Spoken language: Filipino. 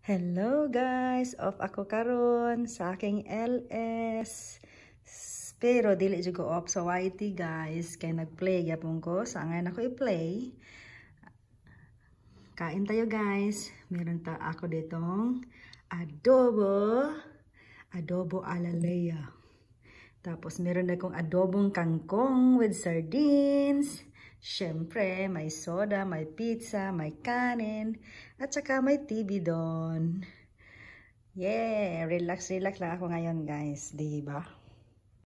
Hello guys, of ako karon sa aking LS. Pero dili jud ko off sa YT guys kay nagplay gyapon ko sa ngayon ako i-play. Kain tayo guys. Meron ta ako ditong adobo, adobo ala alalaya. Tapos meron na kong adobong kangkong with sardines. Siyempre, may soda, may pizza, may kanin, at saka may TV doon. Yeah, relax, relax lang ako ngayon guys, 'di ba?